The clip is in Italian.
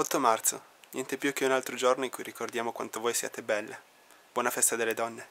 8 marzo, niente più che un altro giorno in cui ricordiamo quanto voi siate belle. Buona festa delle donne.